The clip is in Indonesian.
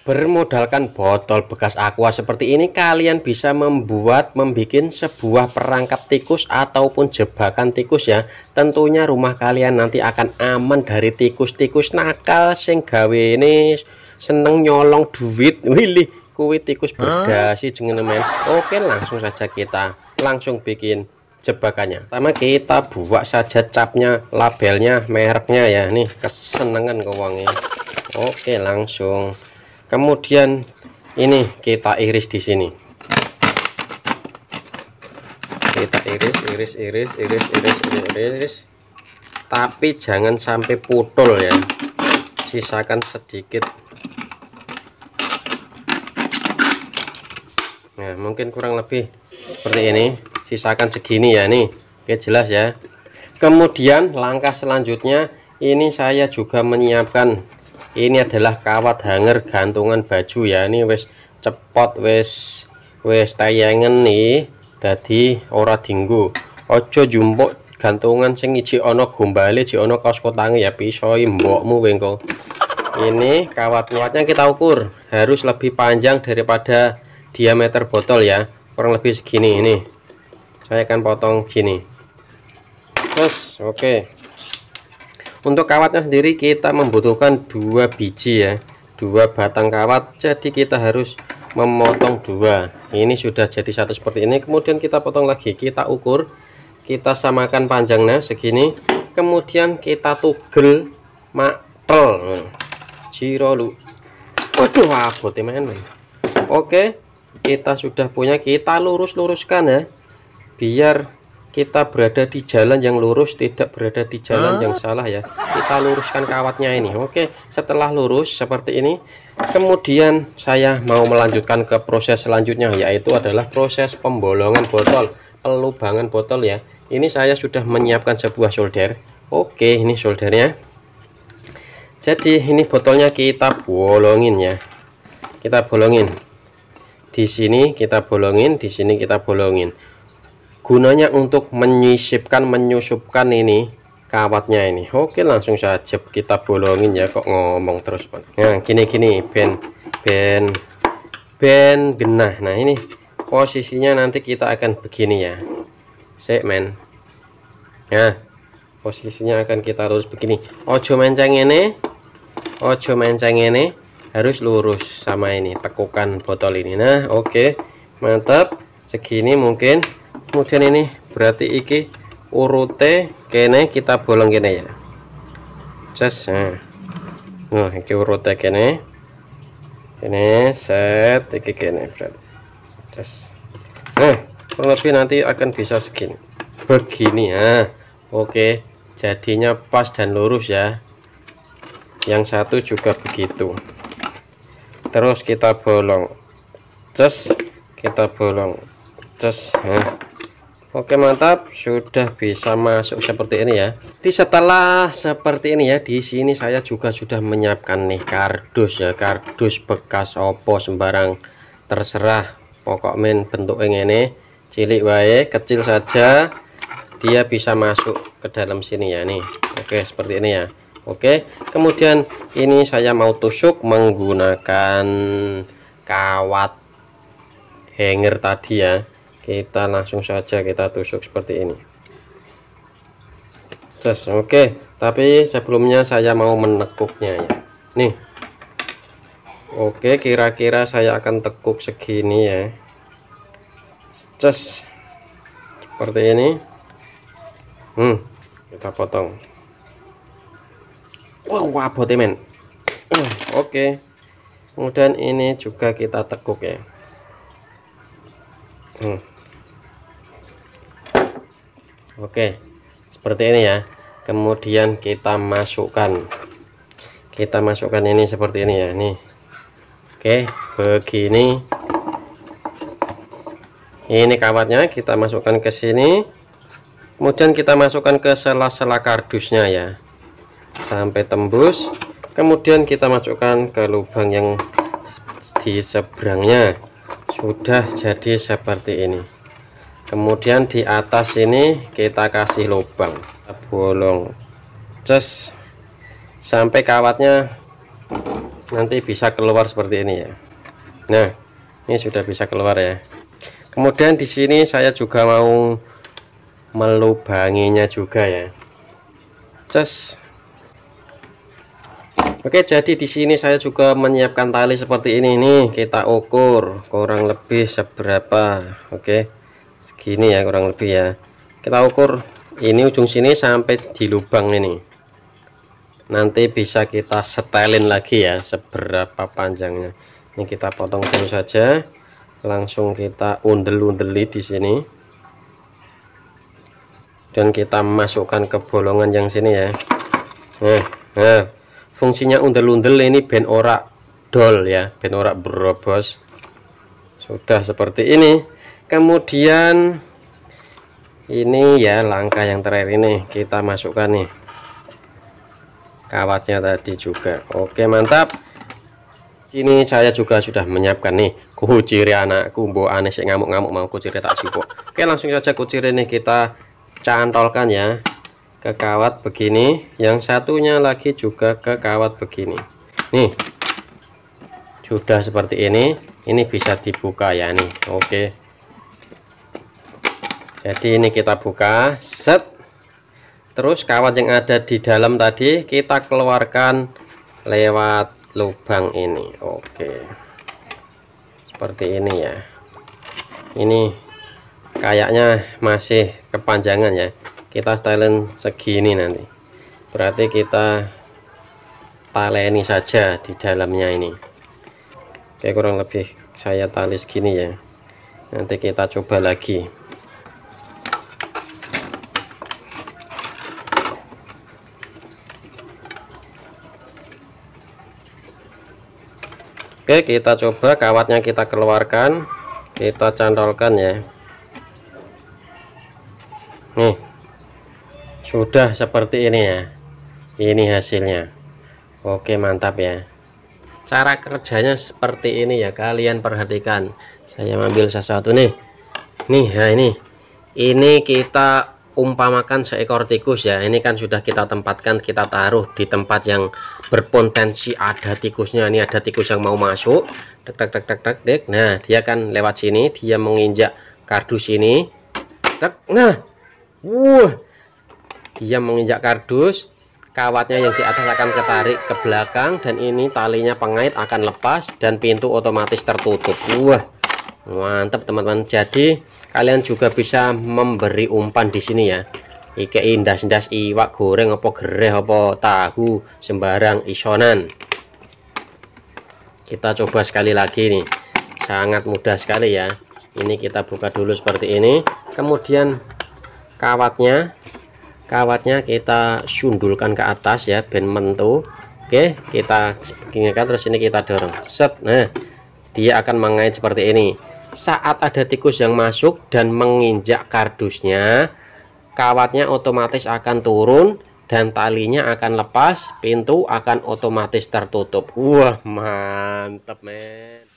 Bermodalkan botol bekas aqua seperti ini kalian bisa membuat membuat sebuah perangkap tikus ataupun jebakan tikus ya Tentunya rumah kalian nanti akan aman dari tikus-tikus nakal sing gawe ini seneng nyolong duit willy kuwi tikus berdasi jengen men Oke langsung saja kita langsung bikin jebakannya pertama kita buat saja capnya labelnya mereknya ya nih kesenangan kewangi Oke langsung kemudian ini kita iris di sini kita iris iris iris iris iris iris iris, iris. tapi jangan sampai putul ya sisakan sedikit nah mungkin kurang lebih seperti ini sisakan segini ya nih oke jelas ya kemudian langkah selanjutnya ini saya juga menyiapkan ini adalah kawat hanger gantungan baju ya ini wes cepot wes wes tayangan nih jadi ora dinggo ojo jumbo gantungan sing iji ono gombali iji ono kaos kotangi ya pisoi mbokmu wengko ini kawat-kawatnya kita ukur harus lebih panjang daripada diameter botol ya kurang lebih segini ini saya akan potong gini terus oke okay untuk kawatnya sendiri kita membutuhkan dua biji ya dua batang kawat jadi kita harus memotong dua ini sudah jadi satu seperti ini kemudian kita potong lagi kita ukur kita samakan panjangnya segini kemudian kita tugel makpel jiro lu waduh wabut temen. Ya, oke kita sudah punya kita lurus-luruskan ya biar kita berada di jalan yang lurus tidak berada di jalan yang ah. salah ya kita luruskan kawatnya ini oke setelah lurus seperti ini kemudian saya mau melanjutkan ke proses selanjutnya yaitu adalah proses pembolongan botol pelubangan botol ya ini saya sudah menyiapkan sebuah solder oke ini soldernya jadi ini botolnya kita bolongin ya kita bolongin di sini kita bolongin di sini kita bolongin gunanya untuk menyisipkan menyusupkan ini kawatnya ini oke langsung saja kita bolongin ya kok ngomong terus Pak nah gini-gini ben ben ben genah nah ini posisinya nanti kita akan begini ya segmen nah posisinya akan kita lurus begini ojo menceng ini ojo menceng ini harus lurus sama ini tekukan botol ini nah oke mantap segini mungkin kemudian ini berarti iki urute kene kita bolong kene ya just nah, nah iki urute kene ini set iki kene berarti just nah kurang lebih nanti akan bisa segini begini ya oke jadinya pas dan lurus ya yang satu juga begitu terus kita bolong just kita bolong just nah Oke mantap sudah bisa masuk seperti ini ya di setelah seperti ini ya di sini saya juga sudah menyiapkan nih kardus ya kardus bekas opo sembarang terserah pokok men yang ini cilik baik kecil saja dia bisa masuk ke dalam sini ya nih Oke seperti ini ya Oke kemudian ini saya mau tusuk menggunakan kawat hanger tadi ya kita langsung saja kita tusuk seperti ini terus oke okay. tapi sebelumnya saya mau menekuknya ya nih oke okay, kira-kira saya akan tekuk segini ya terus seperti ini hmm, kita potong wow abote men hmm, oke okay. kemudian ini juga kita tekuk ya hmm. Oke seperti ini ya kemudian kita masukkan kita masukkan ini seperti ini ya nih Oke begini ini kawatnya kita masukkan ke sini kemudian kita masukkan ke sela-sela kardusnya ya sampai tembus kemudian kita masukkan ke lubang yang di seberangnya sudah jadi seperti ini kemudian di atas ini kita kasih lubang bolong Cus sampai kawatnya nanti bisa keluar seperti ini ya nah ini sudah bisa keluar ya kemudian di sini saya juga mau melubanginya juga ya Cus, Oke jadi di sini saya juga menyiapkan tali seperti ini nih kita ukur kurang lebih seberapa Oke segini ya kurang lebih ya kita ukur ini ujung sini sampai di lubang ini nanti bisa kita setelin lagi ya seberapa panjangnya ini kita potong dulu saja langsung kita undel-undeli di sini dan kita masukkan ke bolongan yang sini ya nah, nah fungsinya undel-undel ini ben ora dol ya ben ora berobos sudah seperti ini kemudian ini ya langkah yang terakhir ini kita masukkan nih kawatnya tadi juga oke mantap ini saya juga sudah menyiapkan nih kuciri anak mbok aneh sih ngamuk-ngamuk mau kuciri tak sibuk oke langsung saja kuciri nih kita cantolkan ya ke kawat begini yang satunya lagi juga ke kawat begini nih sudah seperti ini ini bisa dibuka ya nih oke jadi ini kita buka set terus kawat yang ada di dalam tadi kita keluarkan lewat lubang ini oke seperti ini ya ini kayaknya masih kepanjangan ya kita stylen segini nanti berarti kita taleni saja di dalamnya ini Oke kurang lebih saya tali segini ya nanti kita coba lagi Oke kita coba kawatnya kita keluarkan kita cantolkan ya nih sudah seperti ini ya ini hasilnya Oke mantap ya cara kerjanya seperti ini ya kalian perhatikan saya ambil sesuatu nih nih ya ini ini kita umpamakan seekor tikus ya ini kan sudah kita tempatkan kita taruh di tempat yang berpotensi ada tikusnya ini ada tikus yang mau masuk dek dek dek dek dek, dek. nah dia kan lewat sini dia menginjak kardus ini dek nah wuh dia menginjak kardus kawatnya yang di atas akan ketarik ke belakang dan ini talinya pengait akan lepas dan pintu otomatis tertutup wah mantap teman-teman jadi kalian juga bisa memberi umpan di sini ya Ike indah-indah iwak goreng apa gereh apa tahu sembarang isonan kita coba sekali lagi nih sangat mudah sekali ya ini kita buka dulu seperti ini kemudian kawatnya kawatnya kita sundulkan ke atas ya ben mentu oke kita kan terus ini kita dorong set nah dia akan mengait seperti ini saat ada tikus yang masuk dan menginjak kardusnya kawatnya otomatis akan turun dan talinya akan lepas pintu akan otomatis tertutup wah mantep men